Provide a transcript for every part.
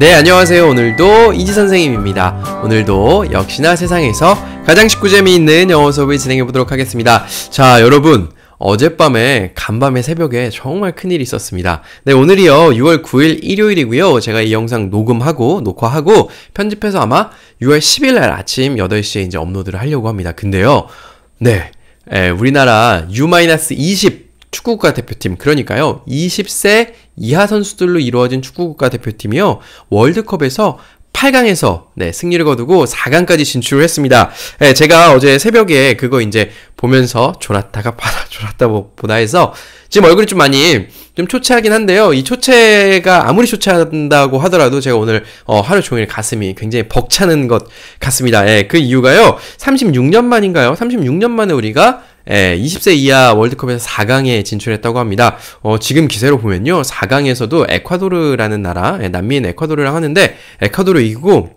네 안녕하세요 오늘도 이지 선생님입니다 오늘도 역시나 세상에서 가장 쉽고 재미있는 영어 수업을 진행해 보도록 하겠습니다 자 여러분 어젯밤에 간밤에 새벽에 정말 큰일이 있었습니다. 네, 오늘이요. 6월 9일 일요일이고요. 제가 이 영상 녹음하고 녹화하고 편집해서 아마 6월 10일 날 아침 8시에 이제 업로드를 하려고 합니다. 근데요. 네. 에, 우리나라 U-20 축구국가 대표팀 그러니까요 20세 이하 선수들로 이루어진 축구국가 대표팀이요 월드컵에서 8강에서 네, 승리를 거두고 4강까지 진출을 했습니다. 네, 제가 어제 새벽에 그거 이제 보면서 졸았다가 받아 졸았다 보다 해서 지금 얼굴이 좀 많이 좀 초췌하긴 한데요. 이 초췌가 아무리 초췌한다고 하더라도 제가 오늘 어, 하루 종일 가슴이 굉장히 벅차는 것 같습니다. 예, 그 이유가요. 36년 만인가요? 36년 만에 우리가 예, 20세 이하 월드컵에서 4강에 진출했다고 합니다. 어, 지금 기세로 보면요. 4강에서도 에콰도르라는 나라, 예, 남미인 에콰도르랑 하는데 에콰도르 이기고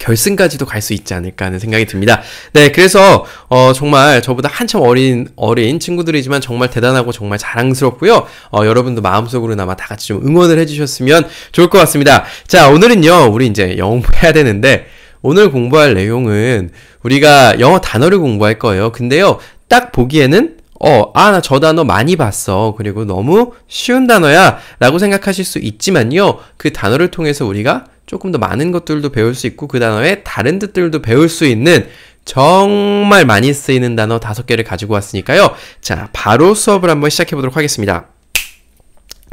결승까지도 갈 수 있지 않을까 하는 생각이 듭니다. 네, 그래서 어, 정말 저보다 한참 어린 어린 친구들이지만 정말 대단하고 정말 자랑스럽고요. 어, 여러분도 마음속으로나마 다 같이 좀 응원을 해주셨으면 좋을 것 같습니다. 자, 오늘은요, 우리 이제 영어 해야 되는데 오늘 공부할 내용은 우리가 영어 단어를 공부할 거예요. 근데요, 딱 보기에는 어, 아, 나 저 단어 많이 봤어. 그리고 너무 쉬운 단어야. 라고 생각하실 수 있지만요. 그 단어를 통해서 우리가 조금 더 많은 것들도 배울 수 있고, 그 단어의 다른 뜻들도 배울 수 있는 정말 많이 쓰이는 단어 다섯 개를 가지고 왔으니까요. 자, 바로 수업을 한번 시작해 보도록 하겠습니다.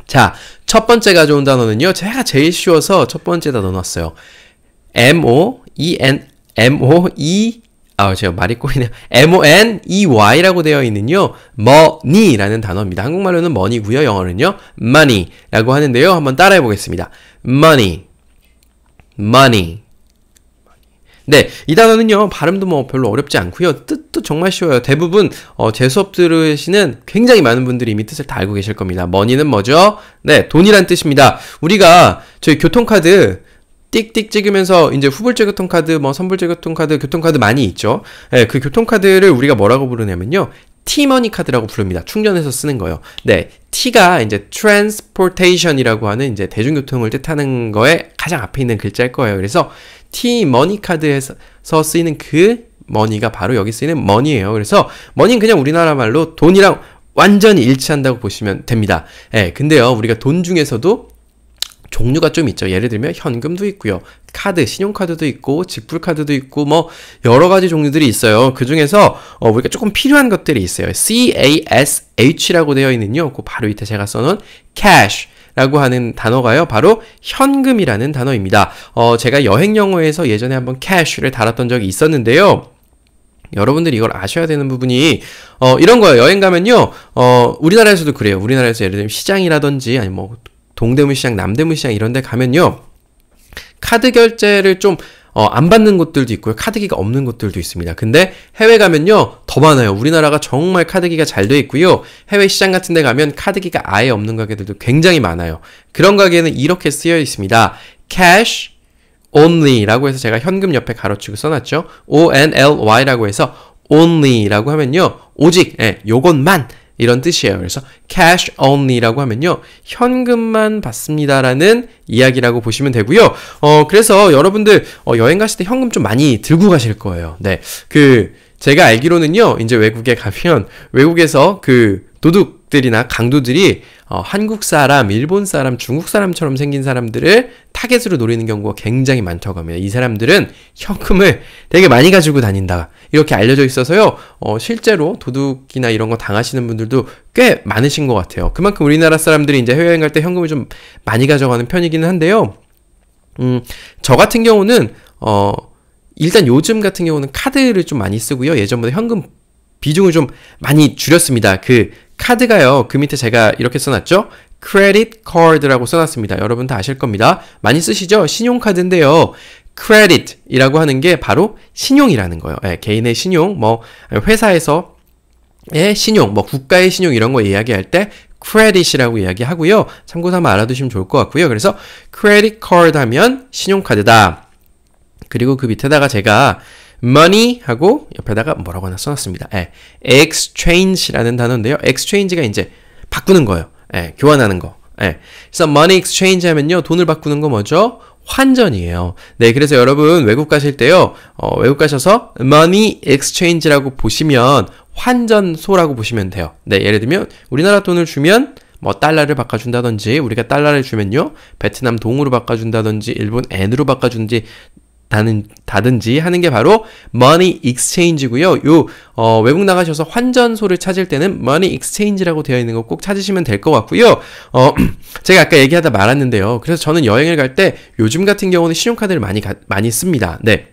자, 첫 번째 가져온 단어는요. 제가 제일 쉬워서 첫 번째 다넣어놨어요 M-O-E-N, M-O-E, 아, 제가 말이 꼬이네요. M-O-N-E-Y라고 되어 있는요. money라는 단어입니다. 한국말로는 money고요. 영어는요. money라고 하는데요. 한번 따라해 보겠습니다. money, money. 네, 이 단어는요. 발음도 뭐 별로 어렵지 않고요. 뜻도 정말 쉬워요. 대부분 어, 제 수업 들으시는 굉장히 많은 분들이 이미 뜻을 다 알고 계실 겁니다. m o 는 뭐죠? 네, 돈이란 뜻입니다. 우리가 저희 교통카드 띡띡 찍으면서 이제 후불제 교통카드, 뭐 선불제 교통카드, 교통카드 많이 있죠. 예, 그 교통카드를 우리가 뭐라고 부르냐면요. 티머니 카드라고 부릅니다. 충전해서 쓰는 거요 네. T가 이제 transportation이라고 하는 이제 대중교통을 뜻하는 거에 가장 앞에 있는 글자일 거예요. 그래서 티머니 카드에서 쓰이는 그 머니가 바로 여기 쓰이는 머니예요. 그래서 머니는 그냥 우리나라 말로 돈이랑 완전히 일치한다고 보시면 됩니다. 예, 근데요, 우리가 돈 중에서도 종류가 좀 있죠. 예를 들면 현금도 있고요. 카드, 신용카드도 있고 직불카드도 있고 뭐 여러 가지 종류들이 있어요. 그 중에서 어, 우리가 조금 필요한 것들이 있어요. CASH라고 되어 있는요. 그 바로 밑에 제가 써놓은 cash. 라고 하는 단어가요. 바로 현금이라는 단어입니다. 어, 제가 여행 영어에서 예전에 한번 cash를 달았던 적이 있었는데요. 여러분들이 이걸 아셔야 되는 부분이 어, 이런 거예요. 여행 가면요. 어, 우리나라에서도 그래요. 우리나라에서 예를 들면 시장이라든지 아니 뭐 동대문 시장, 남대문 시장 이런 데 가면요. 카드 결제를 좀 어, 안 받는 곳들도 있고요. 카드기가 없는 곳들도 있습니다. 근데 해외 가면요. 더 많아요. 우리나라가 정말 카드기가 잘 돼 있고요. 해외 시장 같은 데 가면 카드기가 아예 없는 가게들도 굉장히 많아요. 그런 가게는 이렇게 쓰여 있습니다. cash only라고 해서 제가 현금 옆에 가로치고 써놨죠. O N L Y라고 해서 only라고 하면요. 오직 예, 요것만 이런 뜻이에요. 그래서 cash only라고 하면요. 현금만 받습니다라는 이야기라고 보시면 되고요. 어, 그래서 여러분들 어, 여행 가실 때 현금 좀 많이 들고 가실 거예요. 네. 그 제가 알기로는요. 이제 외국에 가면 외국에서 그 도둑 적들이나 강도들이 어, 한국 사람, 일본 사람, 중국 사람처럼 생긴 사람들을 타겟으로 노리는 경우가 굉장히 많다고 합니다. 이 사람들은 현금을 되게 많이 가지고 다닌다. 이렇게 알려져 있어서요. 어, 실제로 도둑이나 이런 거 당하시는 분들도 꽤 많으신 것 같아요. 그만큼 우리나라 사람들이 이제 해외여행 갈 때 현금을 좀 많이 가져가는 편이기는 한데요. 음, 저 같은 경우는 어, 일단 요즘 같은 경우는 카드를 좀 많이 쓰고요. 예전보다 현금 비중을 좀 많이 줄였습니다. 그 카드가요. 그 밑에 제가 이렇게 써놨죠. credit card라고 써놨습니다. 여러분 다 아실 겁니다. 많이 쓰시죠? 신용카드인데요. credit이라고 하는 게 바로 신용이라는 거예요. 예, 개인의 신용, 뭐 회사에서 의 신용, 뭐 국가의 신용 이런 거 이야기할 때 credit이라고 이야기하고요. 참고삼아 알아두시면 좋을 것 같고요. 그래서 credit card 하면 신용카드다. 그리고 그 밑에다가 제가 money 하고 옆에다가 뭐라고 하나 써놨습니다. 예, exchange라는 단어인데요. exchange가 이제 바꾸는 거예요. 예, 교환하는 거. 예. 그래서 money exchange 하면요. 돈을 바꾸는 거 뭐죠? 환전이에요. 네, 그래서 여러분 외국 가실 때요. 어, 외국 가셔서 money exchange라고 보시면 환전소라고 보시면 돼요. 네, 예를 들면 우리나라 돈을 주면 뭐 달러를 바꿔준다든지 우리가 달러를 주면요 베트남 동으로 바꿔준다든지 일본 엔으로 바꿔준지 다든지 하는 게 바로 money exchange고요. 요 어, 외국 나가셔서 환전소를 찾을 때는 money exchange라고 되어 있는 거 꼭 찾으시면 될 것 같고요. 어, 제가 아까 얘기하다 말았는데요. 그래서 저는 여행을 갈 때 요즘 같은 경우는 신용카드를 많이 가, 많이 씁니다. 네.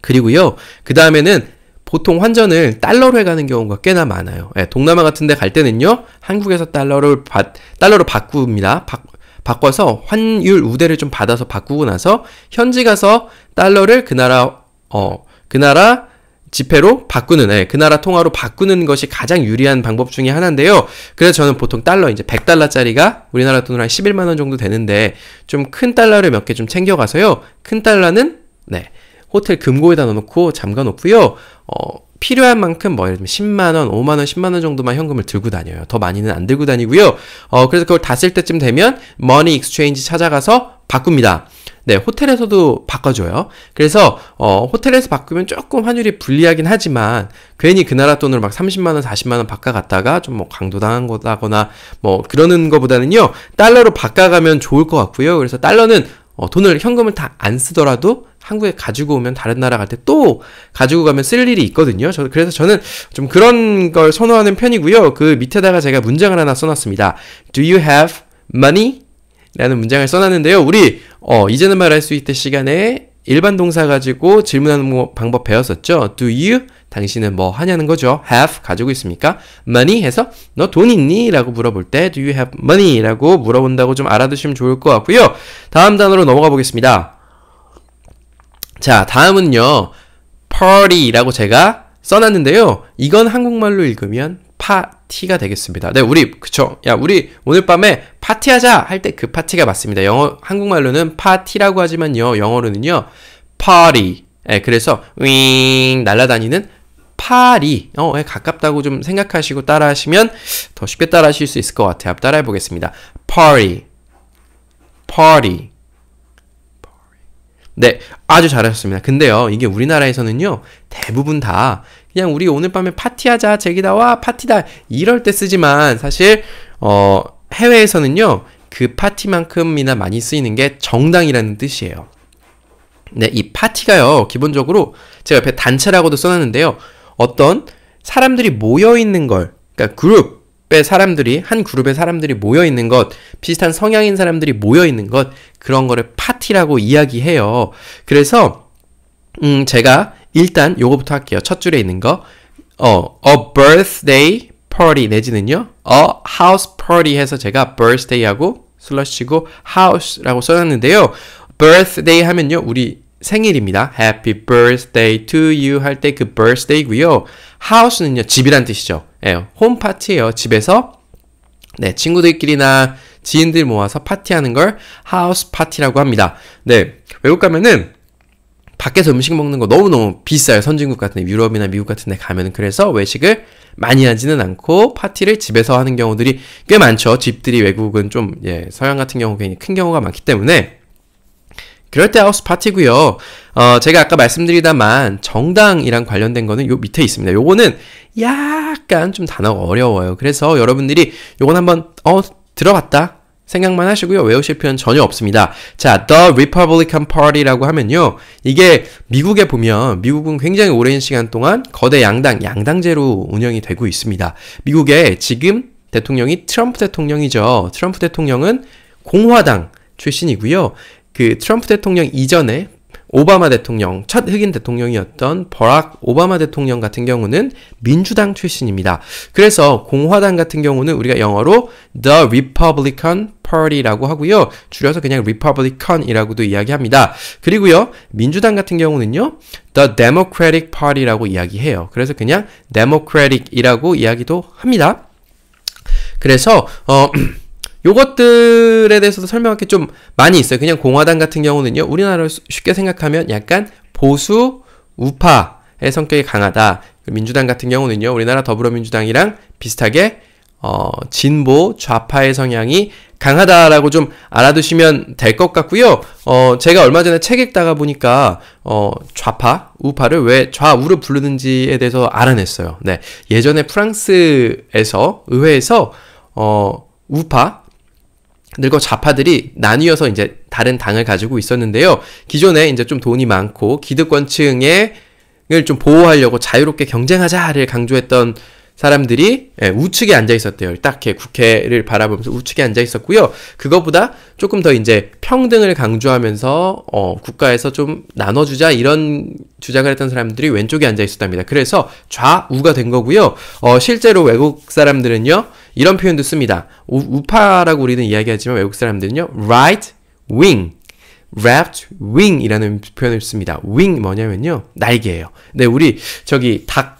그리고요. 그 다음에는 보통 환전을 달러로 해가는 경우가 꽤나 많아요. 예, 동남아 같은 데 갈 때는요, 한국에서 달러를 받, 달러로 바꿉니다. 바, 바꿔서 환율 우대를 좀 받아서 바꾸고 나서 현지 가서 달러를 그 나라 어 그 나라 지폐로 바꾸는, 예, 그 나라 통화로 바꾸는 것이 가장 유리한 방법 중에 하나인데요. 그래서 저는 보통 달러, 이제 100달러짜리가 우리나라 돈으로 한 11만원 정도 되는데, 좀 큰 달러를 몇 개 좀 챙겨가서요. 큰 달러는, 네, 호텔 금고에다 넣어놓고 잠가 놓고요. 어, 필요한 만큼 뭐 예를 들면 10만 원, 5만 원, 10만 원 정도만 현금을 들고 다녀요. 더 많이는 안 들고 다니고요. 어, 그래서 그걸 다 쓸 때쯤 되면 머니 익스체인지 찾아가서 바꿉니다. 네, 호텔에서도 바꿔줘요. 그래서 어, 호텔에서 바꾸면 조금 환율이 불리하긴 하지만 괜히 그 나라 돈으로 막 30만 원, 40만 원 바꿔갔다가 좀 뭐 강도당한 거다거나 뭐 그러는 거보다는요 달러로 바꿔가면 좋을 것 같고요. 그래서 달러는 어, 돈을 현금을 다 안 쓰더라도 한국에 가지고 오면 다른 나라 갈 때 또 가지고 가면 쓸 일이 있거든요. 저, 그래서 저는 좀 그런 걸 선호하는 편이고요. 그 밑에다가 제가 문장을 하나 써놨습니다. Do you have money? 라는 문장을 써놨는데요. 우리 어, 이제는 말할 수있대 시간에 일반 동사 가지고 질문하는 방법 배웠었죠. Do you? 당신은 뭐 하냐는 거죠. Have 가지고 있습니까? Money 해서 너 돈 있니? 라고 물어볼 때 Do you have money? 라고 물어본다고 좀 알아두시면 좋을 것 같고요. 다음 단어로 넘어가 보겠습니다. 자, 다음은요. party라고 제가 써놨는데요. 이건 한국말로 읽으면 파티가 되겠습니다. 네, 우리 그쵸? 야, 우리 오늘 밤에 파티하자 할 때 그 파티가 맞습니다. 영어 한국말로는 파티라고 하지만요, 영어로는요, party. 네, 그래서 윙 날아다니는 파리 어에 예, 가깝다고 좀 생각하시고 따라하시면 더 쉽게 따라하실 수 있을 것 같아요. 따라해 보겠습니다. party, party. 네, 아주 잘하셨습니다. 근데요, 이게 우리나라에서는요, 대부분 다 그냥 우리 오늘 밤에 파티하자, 제기다와 파티다 이럴 때 쓰지만 사실 어 해외에서는요, 그 파티만큼이나 많이 쓰이는 게 정당이라는 뜻이에요. 네, 이 파티가요, 기본적으로 제가 옆에 단체라고도 써놨는데요, 어떤 사람들이 모여 있는 걸, 그러니까 그룹, 그룹의 사람들이 한 그룹의 사람들이 모여 있는 것, 비슷한 성향인 사람들이 모여 있는 것 그런 거를 파티라고 이야기해요. 그래서 음 제가 일단 요거부터 할게요. 첫 줄에 있는 거. 어, a birthday party 내지는요. a house party 해서 제가 birthday하고 슬러시고 house라고 써놨는데요. birthday 하면요. 우리 생일입니다. Happy birthday to you 할 때 그 birthday고요. house는요. 집이란 뜻이죠. 예, 홈 파티예요. 집에서 네, 친구들끼리나 지인들 모아서 파티하는 걸 하우스 파티라고 합니다. 네, 외국 가면은 밖에서 음식 먹는 거 너무너무 비싸요. 선진국 같은 데, 유럽이나 미국 같은 데 가면은. 그래서 외식을 많이 하지는 않고 파티를 집에서 하는 경우들이 꽤 많죠. 집들이 외국은 좀, 예, 서양 같은 경우 굉장히 큰 경우가 많기 때문에. 그럴 때 하우스 파티고요. 어, 제가 아까 말씀드리다만 정당이랑 관련된 거는 요 밑에 있습니다. 요거는 약간 좀 단어가 어려워요. 그래서 여러분들이 요건 한번 어 들어봤다 생각만 하시고요. 외우실 필요는 전혀 없습니다. 자, The Republican Party라고 하면요. 이게 미국에 보면 미국은 굉장히 오랜 시간 동안 거대 양당, 양당제로 운영이 되고 있습니다. 미국의 지금 대통령이 트럼프 대통령이죠. 트럼프 대통령은 공화당 출신이고요. 그 트럼프 대통령 이전에 오바마 대통령, 첫 흑인 대통령이었던 버락 오바마 대통령 같은 경우는 민주당 출신입니다. 그래서 공화당 같은 경우는 우리가 영어로 The Republican Party라고 하고요. 줄여서 그냥 Republican이라고도 이야기합니다. 그리고요, 민주당 같은 경우는요, The Democratic Party라고 이야기해요. 그래서 그냥 Democratic이라고 이야기도 합니다. 그래서, 어, 요것들에 대해서도 설명할 게 좀 많이 있어요. 그냥 공화당 같은 경우는요, 우리나라를 쉽게 생각하면 약간 보수 우파의 성격이 강하다. 민주당 같은 경우는요, 우리나라 더불어민주당이랑 비슷하게 어, 진보 좌파의 성향이 강하다라고 좀 알아두시면 될 것 같고요. 어, 제가 얼마 전에 책 읽다가 보니까 어, 좌파, 우파를 왜 좌우로 부르는지에 대해서 알아냈어요. 네, 예전에 프랑스에서 의회에서 어, 우파 늙어 좌파들이 나뉘어서 이제 다른 당을 가지고 있었는데요. 기존에 이제 좀 돈이 많고 기득권층 을좀 보호하려고 자유롭게 경쟁하자를 강조했던 사람들이 예, 우측에 앉아 있었대요. 딱히 국회를 바라보면서 우측에 앉아 있었고요. 그것보다 조금 더 이제 평등을 강조하면서 어, 국가에서 좀 나눠주자 이런 주장을 했던 사람들이 왼쪽에 앉아 있었답니다. 그래서 좌우가 된 거고요. 어, 실제로 외국 사람들은요 이런 표현도 씁니다. 우, 파라고 우리는 이야기하지만 외국 사람들은요 right wing left wing이라는 표현을 씁니다. wing 뭐냐면요 날개예요. 네, 우리 저기 닭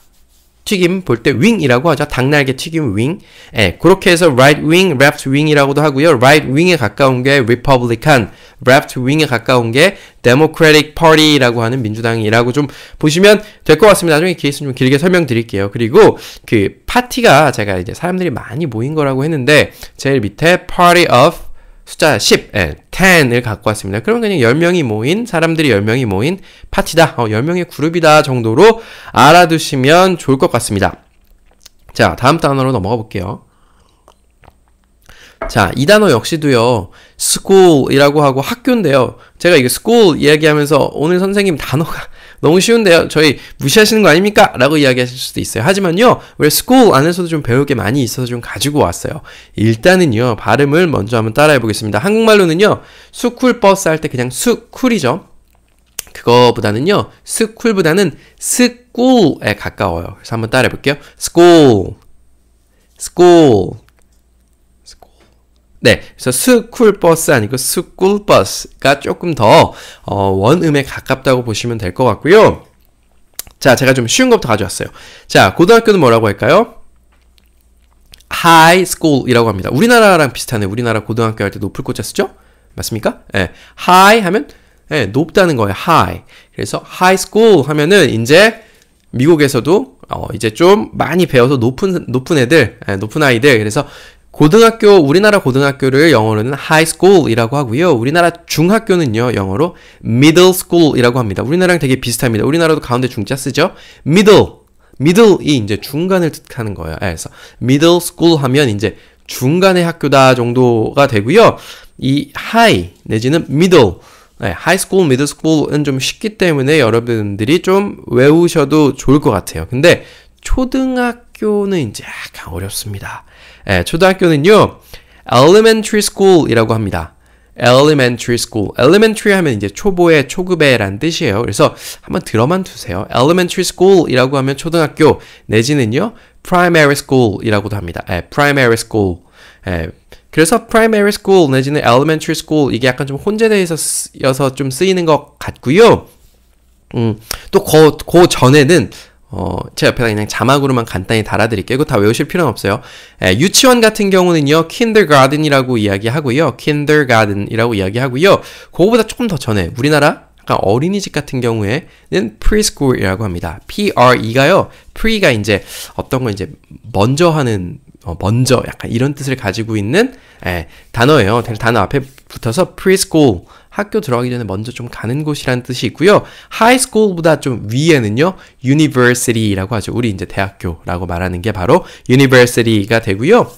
튀김 볼 때 윙이라고 하죠. 닭날개 튀김 윙. 예, 그렇게 해서 right wing, left wing이라고도 하고요. right wing에 가까운 게 republican, left wing에 가까운 게 democratic party라고 하는 민주당이라고 좀 보시면 될 것 같습니다. 나중에 기회 있으면 좀 길게 설명드릴게요. 그리고 그 파티가 제가 이제 사람들이 많이 모인 거라고 했는데 제일 밑에 party of 숫자 10, 예, 10을 갖고 왔습니다. 그러면 그냥 10명이 모인, 사람들이 10명이 모인 파티다, 어, 10명의 그룹이다 정도로 알아두시면 좋을 것 같습니다. 자, 다음 단어로 넘어가 볼게요. 자, 이 단어 역시도요, school이라고 하고 학교인데요. 제가 이게 school 이야기하면서 오늘 선생님 단어가 너무 쉬운데요. 저희 무시하시는 거 아닙니까? 라고 이야기하실 수도 있어요. 하지만요. 왜 school 안에서도 좀 배울 게 많이 있어서 좀 가지고 왔어요. 일단은요. 발음을 먼저 한번 따라해 보겠습니다. 한국말로는요. 스쿨 버스 할 때 그냥 스쿨이죠. 그거보다는요. 스쿨보다는 스쿨에 가까워요. 그래서 한번 따라해 볼게요. school school 네, 그래서 스쿨버스 아니고 스쿨버스가 조금 더 어, 원음에 가깝다고 보시면 될 것 같고요. 자, 제가 좀 쉬운 것부터 가져왔어요. 자, 고등학교는 뭐라고 할까요? 하이 스쿨이라고 합니다. 우리나라랑 비슷하네. 우리나라 고등학교 할 때 높을 꽂자 쓰죠? 맞습니까? 예. h i g 하면 예, 높다는 거예요. 하이. 그래서 하이 스쿨 하면은 이제 미국에서도 어, 이제 좀 많이 배워서 높은 높은 애들, 예, 높은 아이들. 그래서 고등학교 우리나라 고등학교를 영어로는 high school이라고 하고요. 우리나라 중학교는요 영어로 middle school이라고 합니다. 우리나라랑 되게 비슷합니다. 우리나라도 가운데 중자 쓰죠. middle, middle이 이제 중간을 뜻하는 거예요. 예, 그래서 middle school 하면 이제 중간의 학교다 정도가 되고요. 이 high 내지는 middle 네, middle s c h o o l 은좀 쉽기 때문에 여러분들이 좀 외우셔도 좋을 것 같아요. 근데 초등학교는 이제 약간 어렵습니다. 예, 초등학교는요, elementary school이라고 합니다. elementary school. elementary 하면 이제 초보의 초급의란 뜻이에요. 그래서 한번 들어만 두세요. elementary school이라고 하면 초등학교 내지는요, primary school이라고도 합니다. 예, primary school. 예, 그래서 primary school 내지는 elementary school 이게 약간 좀 혼재되어 서좀 쓰이는 것 같고요. 음, 또그 전에는 어, 제 옆에다 그냥 자막으로만 간단히 달아드릴게요. 이거 다 외우실 필요는 없어요. 에, 예, 유치원 같은 경우는요, kindergarten이라고 이야기하고요, kindergarten이라고 이야기하고요. 그거보다 조금 더 전에 우리나라 약간 어린이집 같은 경우에는 preschool이라고 합니다. pre가요, pre가 이제 어떤 걸 이제 먼저 하는 어, 먼저 약간 이런 뜻을 가지고 있는 에, 예, 단어예요. 단어 앞에 붙어서 preschool 학교 들어가기 전에 먼저 좀 가는 곳이라는 뜻이 있고요. high school보다 좀 위에는요. university라고 하죠. 우리 이제 대학교라고 말하는 게 바로 university가 되고요.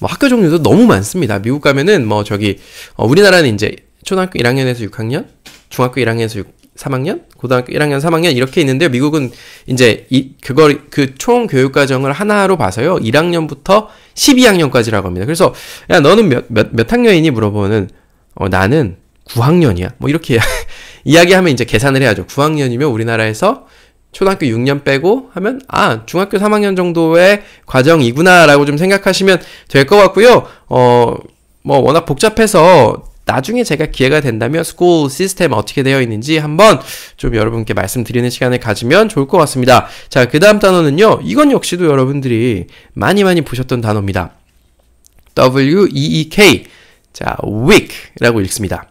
뭐 학교 종류도 너무 많습니다. 미국 가면은 뭐 저기 어, 우리나라는 이제 초등학교 1학년에서 6학년, 중학교 1학년에서 6 3학년, 고등학교 1학년, 3학년 이렇게 있는데 미국은 이제 이 그걸 그 총 교육 과정을 하나로 봐서요. 1학년부터 12학년까지라고 합니다. 그래서 야 너는 몇몇 몇, 몇 학년이니 물어보면은 어 나는 9학년이야. 뭐 이렇게 이야기하면 이제 계산을 해야죠. 9학년이면 우리나라에서 초등학교 6년 빼고 하면 아 중학교 3학년 정도의 과정이구나라고 좀 생각하시면 될 것 같고요. 어 뭐 워낙 복잡해서 나중에 제가 기회가 된다면 스쿨 시스템 어떻게 되어 있는지 한번 좀 여러분께 말씀드리는 시간을 가지면 좋을 것 같습니다. 자, 그 다음 단어는요. 이건 역시도 여러분들이 많이 많이 보셨던 단어입니다. E e W-E-E-K. 자, week라고 읽습니다.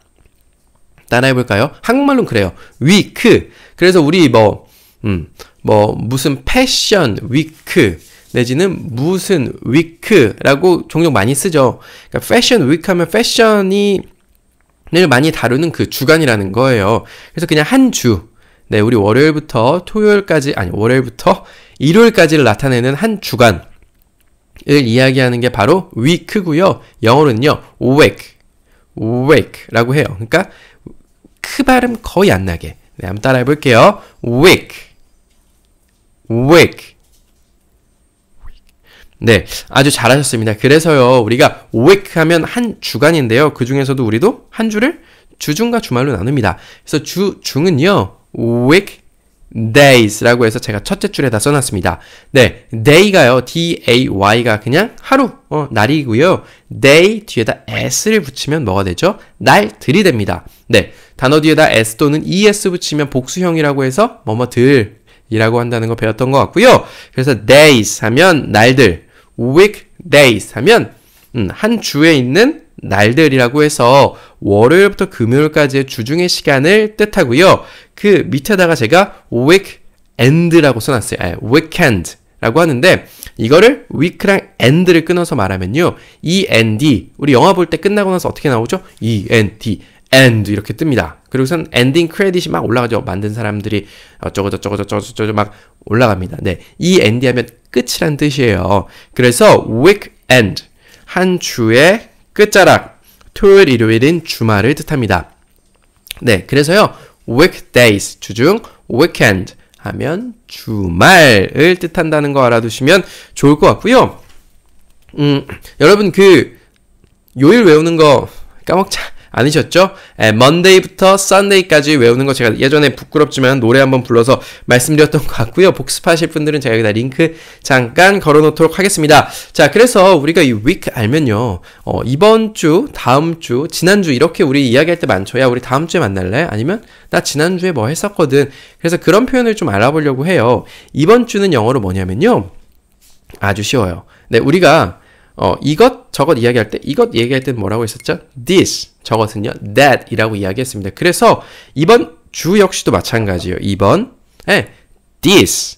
따라해 볼까요? 한국말로는 그래요. week. 그래서 우리 뭐, 음, 뭐, 무슨 패션 week. 내지는 무슨 위크라고 종종 많이 쓰죠. 그러니까 패션 위크 하면 패션이 를 많이 다루는 그 주간이라는 거예요. 그래서 그냥 한 주, 네, 우리 월요일부터 토요일까지, 아니, 월요일부터 일요일까지를 나타내는 한 주간을 이야기하는 게 바로 week고요. 영어로는요, week, week라고 해요. 그러니까 크 그 발음 거의 안 나게. 네, 한번 따라 해볼게요. week, week. 네, 아주 잘하셨습니다. 그래서요, 우리가 오웨크 하면 한 주간인데요. 그 중에서도 우리도 한 주를 주중과 주말로 나눕니다. 그래서 주중은요, week days라고 해서 제가 첫째 줄에다 써놨습니다. 네, day가요, d-a-y가 그냥 하루, 어, 날이고요. day 뒤에다 s를 붙이면 뭐가 되죠? 날들이 됩니다. 네, 단어 뒤에다 s 또는 es 붙이면 복수형이라고 해서 뭐뭐들 이라고 한다는 거 배웠던 것 같고요. 그래서 days 하면 날들, weekdays 하면 음, 한 주에 있는 날들이라고 해서 월요일부터 금요일까지의 주중의 시간을 뜻하고요. 그 밑에다가 제가 weekend라고 써놨어요. 아, weekend. 라고 하는데 이거를 week랑 end를 끊어서 말하면요. end 우리 영화 볼 때 끝나고 나서 어떻게 나오죠? end end 이렇게 뜹니다. 그리고선 엔딩 크레딧이 막 올라가죠. 만든 사람들이 어쩌고저쩌고저쩌고저쩌고 막 올라갑니다. 네, 이 end 하면 끝이란 뜻이에요. 그래서 week end 한 주의 끝자락 토요일 일요일인 주말을 뜻합니다. 네, 그래서요 weekdays 주중 weekend 하면 주말을 뜻한다는 거 알아두시면 좋을 것 같고요. 음, 여러분 그 요일 외우는 거 까먹자. 아니셨죠? 에, 먼데이부터 썬데이까지 외우는 거 제가 예전에 부끄럽지만 노래 한번 불러서 말씀드렸던 것 같고요. 복습하실 분들은 제가 여기다 링크 잠깐 걸어놓도록 하겠습니다. 자, 그래서 우리가 이 week 알면요. 어, 이번 주, 다음 주, 지난주 이렇게 우리 이야기할 때 많죠. 야, 우리 다음 주에 만날래? 아니면 나 지난주에 뭐 했었거든. 그래서 그런 표현을 좀 알아보려고 해요. 이번 주는 영어로 뭐냐면요. 아주 쉬워요. 네, 우리가 어, 이것 저것 이야기할 때 이것 얘기할 때 뭐라고 했었죠? This 저것은요 that이라고 이야기했습니다. 그래서 이번 주 역시도 마찬가지예요. 이번 에 예, this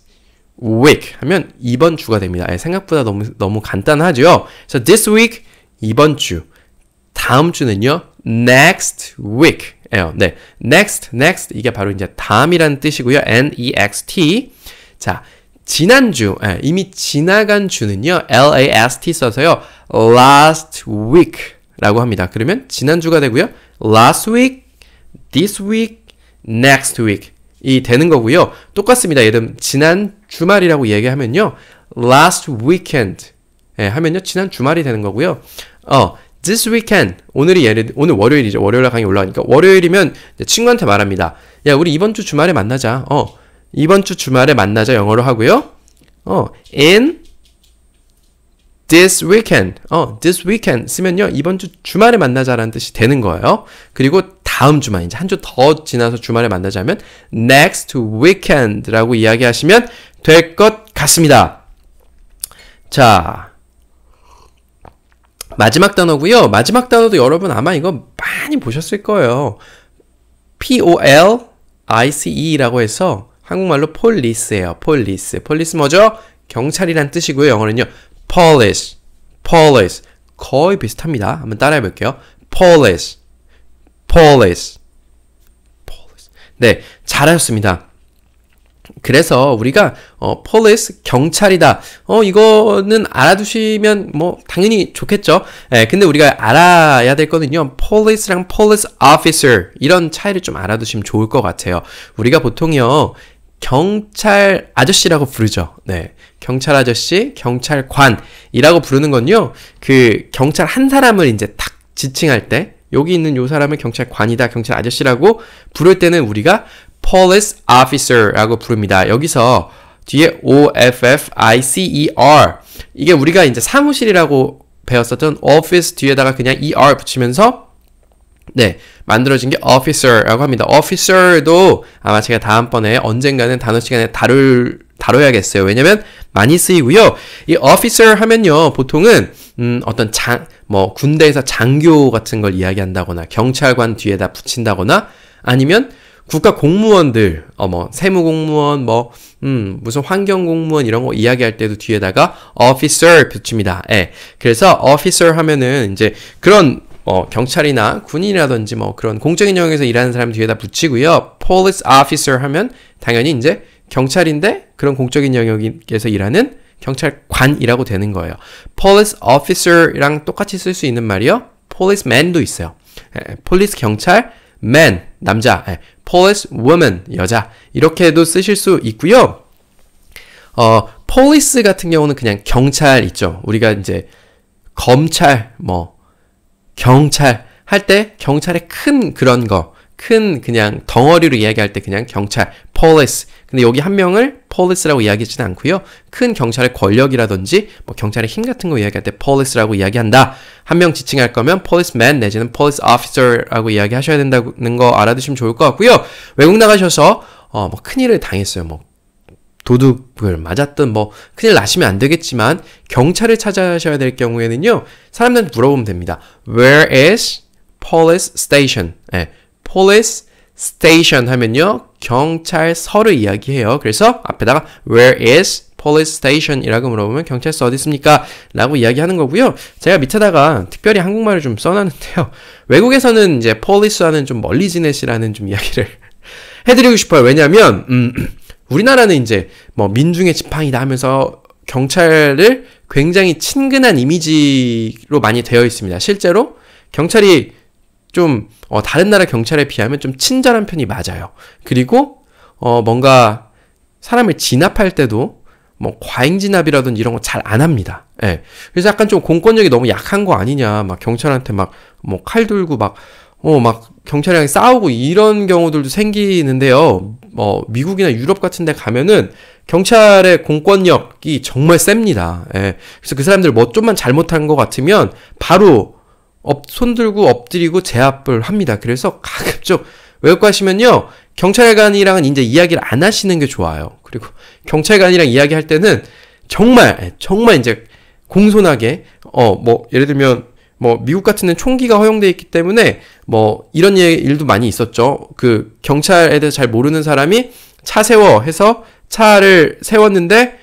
week 하면 이번 주가 됩니다. 에, 예, 생각보다 너무 너무 간단하죠. 그래서 this week 이번 주 다음 주는요 next week 에요. 네 next next 이게 바로 이제 다음이라는 뜻이고요. N E X T 자 지난주, 예, 이미 지나간 주는요, last 써서요, last week 라고 합니다. 그러면 지난주가 되고요, last week, this week, next week 이 되는 거고요. 똑같습니다. 예를 들면 지난 주말이라고 얘기하면요, last weekend 예, 하면요, 지난 주말이 되는 거고요. 어, this weekend 오늘이 예를 오늘 월요일이죠. 월요일 강의 올라가니까 월요일이면 친구한테 말합니다. 야, 우리 이번 주 주말에 만나자. 어. 이번 주 주말에 만나자 영어로 하고요. 어, in this weekend. 어, this weekend 쓰면요. 이번 주 주말에 만나자라는 뜻이 되는 거예요. 그리고 다음 주말 이제 한 주 더 지나서 주말에 만나자면 next weekend라고 이야기하시면 될 것 같습니다. 자. 마지막 단어고요. 마지막 단어도 여러분 아마 이거 많이 보셨을 거예요. P O L I C E라고 해서 한국말로 폴리스예요. 폴리스. 폴리스 뭐죠? 경찰이란 뜻이고요. 영어는요. 폴리스. 폴리스. 거의 비슷합니다. 한번 따라해 볼게요. 폴리스. 폴리스. p o l 네, 잘하셨습니다. 그래서 우리가 어, p o l 경찰이다. 어 이거는 알아두시면 뭐 당연히 좋겠죠. 예, 근데 우리가 알아야 될 거는요. 폴리스랑 폴리스 i 피 e 이런 차이를 좀 알아두시면 좋을 것 같아요. 우리가 보통요 경찰 아저씨라고 부르죠. 네. 경찰 아저씨, 경찰관이라고 부르는 건요. 그 경찰 한 사람을 이제 탁 지칭할 때 여기 있는 요사람은 경찰관이다, 경찰 아저씨라고 부를 때는 우리가 police officer라고 부릅니다. 여기서 뒤에 O F F I C E R 이게 우리가 이제 사무실이라고 배웠었던 office 뒤에다가 그냥 E R 붙이면서 네, 만들어진 게 officer라고 합니다. officer도 아마 제가 다음번에 언젠가는 단어 시간에 다룰 다뤄야겠어요. 왜냐면 많이 쓰이고요. 이 officer 하면요. 보통은 음, 어떤 장 뭐 군대에서 장교 같은 걸 이야기한다거나 경찰관 뒤에다 붙인다거나 아니면 국가 공무원들 어 뭐 세무 공무원 뭐 음, 무슨 환경 공무원 이런 거 이야기할 때도 뒤에다가 officer 붙입니다. 예. 그래서 officer 하면은 이제 그런 뭐 경찰이나 군인이라든지 뭐 그런 공적인 영역에서 일하는 사람 뒤에다 붙이고요. police officer 하면 당연히 이제 경찰인데 그런 공적인 영역에서 일하는 경찰관이라고 되는 거예요. police officer랑 똑같이 쓸 수 있는 말이요. policeman도 있어요. 예, police 경찰, man 남자, 예, police woman 여자 이렇게도 쓰실 수 있고요. 어, police 같은 경우는 그냥 경찰 있죠. 우리가 이제 검찰, 뭐 경찰 할 때 경찰의 큰 그런 거, 큰 그냥 덩어리로 이야기할 때 그냥 경찰, police. 근데 여기 한 명을 police라고 이야기하지는 않고요. 큰 경찰의 권력이라든지 뭐 경찰의 힘 같은 거 이야기할 때 police라고 이야기한다. 한 명 지칭할 거면 policeman 내지는 police officer라고 이야기하셔야 된다는 거 알아두시면 좋을 것 같고요. 외국 나가셔서 어, 뭐 큰일을 당했어요. 뭐 도둑을 맞았든 뭐 큰일 나시면 안 되겠지만 경찰을 찾아셔야 될 경우에는요 사람들한테 물어보면 됩니다. Where is police station? 네, police station 하면요 경찰서를 이야기해요. 그래서 앞에다가 where is police station이라고 물어보면 경찰서 어디 있습니까? 라고 이야기하는 거고요. 제가 밑에다가 특별히 한국말을 좀 써놨는데요. 외국에서는 이제 police와는 좀 멀리 지내시라는 좀 이야기를 해드리고 싶어요. 왜냐하면 음, 우리나라는 이제 뭐 민중의 지팡이다 하면서 경찰을 굉장히 친근한 이미지로 많이 되어 있습니다. 실제로 경찰이 좀 어, 다른 나라 경찰에 비하면 좀 친절한 편이 맞아요. 그리고 어, 뭔가 사람을 진압할 때도 뭐 과잉 진압이라든지 이런 거 잘 안 합니다. 예. 그래서 약간 좀 공권력이 너무 약한 거 아니냐. 막 경찰한테 막 뭐 칼 들고 막 어, 막 경찰이랑 싸우고 이런 경우들도 생기는데요. 뭐 미국이나 유럽 같은 데 가면은 경찰의 공권력이 정말 셉니다. 예. 그래서 그 사람들 뭐 좀만 잘못한 것 같으면 바로 업, 손 들고 엎드리고 제압을 합니다. 그래서 가급적 외국 가시면요 경찰관이랑은 이제 이야기를 안 하시는 게 좋아요. 그리고 경찰관이랑 이야기할 때는 정말 예, 정말 이제 공손하게 어 뭐 예를 들면 뭐 미국 같은 데는 총기가 허용돼 있기 때문에 뭐 이런 예, 일도 많이 있었죠. 그 경찰에 대해서 잘 모르는 사람이 차 세워 해서 차를 세웠는데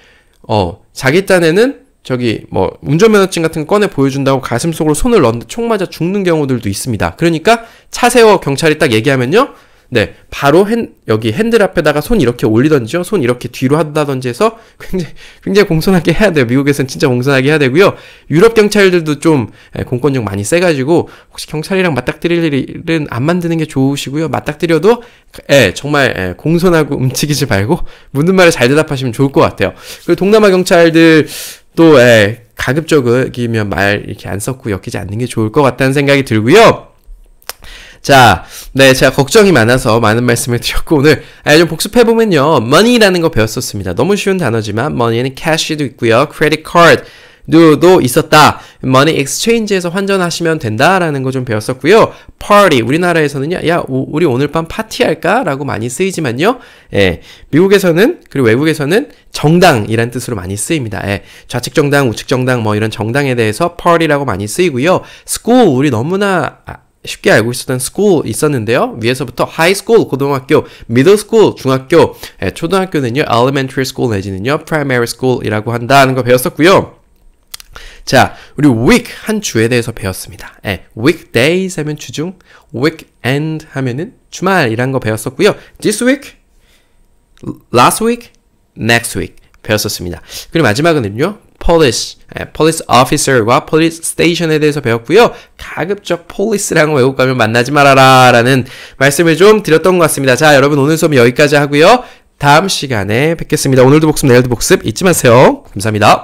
어 자기 딴에는 저기 뭐 운전면허증 같은 거 꺼내 보여준다고 가슴 속으로 손을 넣는데 총 맞아 죽는 경우들도 있습니다. 그러니까 차 세워 경찰이 딱 얘기하면요 네, 바로 핸, 여기 핸들 앞에다가 손 이렇게 올리던지요, 손 이렇게 뒤로 한다던지 해서 굉장히, 굉장히 공손하게 해야 돼요. 미국에서는 진짜 공손하게 해야 되고요. 유럽 경찰들도 좀 예, 공권력 많이 세가지고, 혹시 경찰이랑 맞닥뜨릴 일은 안 만드는 게 좋으시고요. 맞닥뜨려도, 예, 정말 에, 예, 공손하고 움직이지 말고, 묻는 말에 잘 대답하시면 좋을 것 같아요. 그리고 동남아 경찰들, 또, 예, 가급적이면 말 이렇게 안썼고 엮이지 않는 게 좋을 것 같다는 생각이 들고요. 자, 네, 제가 걱정이 많아서 많은 말씀을 드렸고, 오늘 아, 좀 복습해보면요. money라는 거 배웠었습니다. 너무 쉬운 단어지만, money에는 cash도 있고요. credit card. 도 있었다. money exchange에서 환전하시면 된다라는 거 좀 배웠었고요. party 우리나라에서는요. 야, 오, 우리 오늘 밤 파티할까라고 많이 쓰이지만요. 예. 미국에서는 그리고 외국에서는 정당이란 뜻으로 많이 쓰입니다. 예. 좌측 정당, 우측 정당 뭐 이런 정당에 대해서 party라고 많이 쓰이고요. school 우리 너무나 아, 쉽게 알고 있었던 school 있었는데요. 위에서부터 high school 고등학교, middle school 중학교, 예, 초등학교는요 elementary school 내지는요 primary school이라고 한다는 거 배웠었고요. 자, 우리 week 한 주에 대해서 배웠습니다. 예, weekdays 하면 주중, weekend 하면은 주말이란 거 배웠었고요. This week, last week, next week 배웠었습니다. 그리고 마지막은요 police, 예, police officer과 police station에 대해서 배웠고요. 가급적 police랑 외국 가면 만나지 말아라 라는 말씀을 좀 드렸던 것 같습니다. 자, 여러분 오늘 수업 여기까지 하고요. 다음 시간에 뵙겠습니다. 오늘도 복습, 내일도 복습 잊지 마세요. 감사합니다.